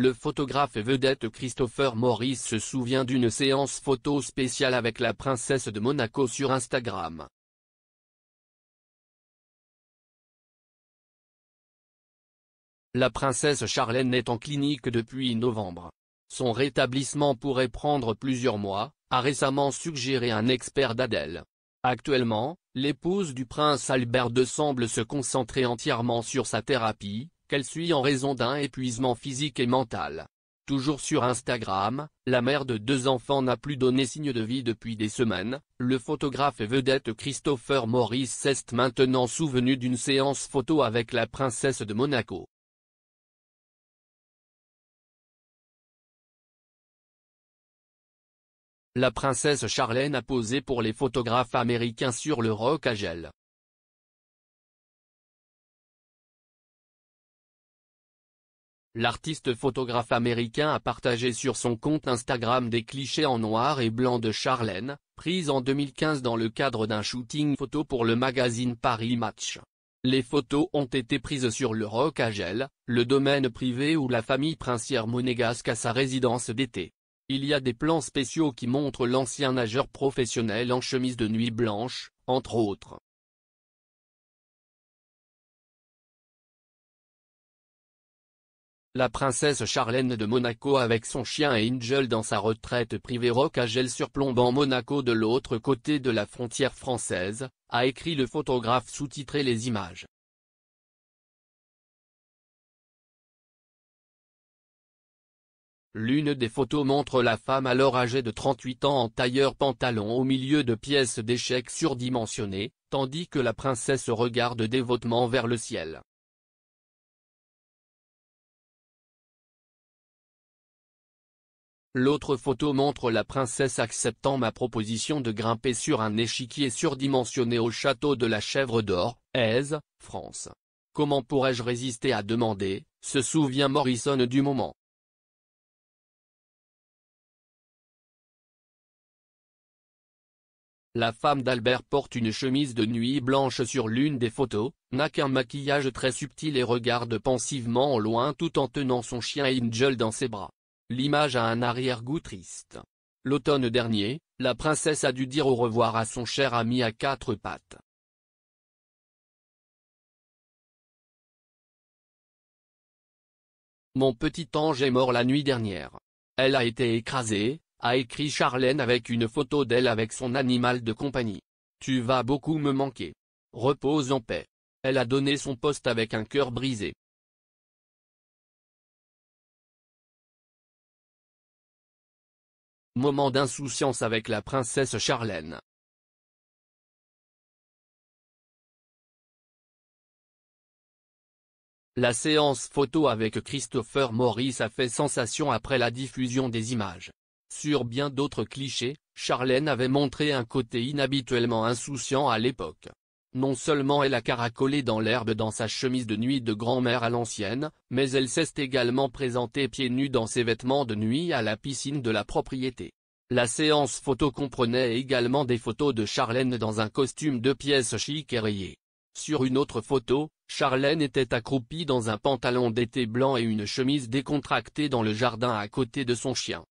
Le photographe vedette Christopher Morris se souvient d'une séance photo spéciale avec la princesse de Monaco sur Instagram. La princesse Charlène est en clinique depuis novembre. Son rétablissement pourrait prendre plusieurs mois, a récemment suggéré un expert d'Adèle. Actuellement, l'épouse du prince Albert II semble se concentrer entièrement sur sa thérapie, qu'elle suit en raison d'un épuisement physique et mental. Toujours sur Instagram, la mère de deux enfants n'a plus donné signe de vie depuis des semaines, le photographe et vedette Christopher Maurice s'est maintenant souvenu d'une séance photo avec la princesse de Monaco. La princesse Charlène a posé pour les photographes américains sur le roc à gel. L'artiste photographe américain a partagé sur son compte Instagram des clichés en noir et blanc de Charlène, prises en 2015 dans le cadre d'un shooting photo pour le magazine Paris Match. Les photos ont été prises sur le Roc à Gel, le domaine privé où la famille princière monégasque a sa résidence d'été. Il y a des plans spéciaux qui montrent l'ancien nageur professionnel en chemise de nuit blanche, entre autres. La princesse Charlène de Monaco avec son chien Angel dans sa retraite privée Rocagel surplombant Monaco de l'autre côté de la frontière française, a écrit le photographe sous-titré les images. L'une des photos montre la femme alors âgée de 38 ans en tailleur pantalon au milieu de pièces d'échecs surdimensionnées, tandis que la princesse regarde dévotement vers le ciel. L'autre photo montre la princesse acceptant ma proposition de grimper sur un échiquier surdimensionné au château de la Chèvre d'Or, Aise, France. Comment pourrais-je résister à demander, se souvient Morrison du moment. La femme d'Albert porte une chemise de nuit blanche sur l'une des photos, n'a qu'un maquillage très subtil et regarde pensivement au loin tout en tenant son chien Angel dans ses bras. L'image a un arrière-goût triste. L'automne dernier, la princesse a dû dire au revoir à son cher ami à quatre pattes. Mon petit ange est mort la nuit dernière. Elle a été écrasée, a écrit Charlène avec une photo d'elle avec son animal de compagnie. Tu vas beaucoup me manquer. Repose en paix. Elle a donné son poste avec un cœur brisé. Moment d'insouciance avec la princesse Charlène. La séance photo avec Christopher Maurice a fait sensation après la diffusion des images. Sur bien d'autres clichés, Charlène avait montré un côté inhabituellement insouciant à l'époque. Non seulement elle a caracolé dans l'herbe dans sa chemise de nuit de grand-mère à l'ancienne, mais elle s'est également présentée pieds nus dans ses vêtements de nuit à la piscine de la propriété. La séance photo comprenait également des photos de Charlène dans un costume de pièces chic et rayé. Sur une autre photo, Charlène était accroupie dans un pantalon d'été blanc et une chemise décontractée dans le jardin à côté de son chien.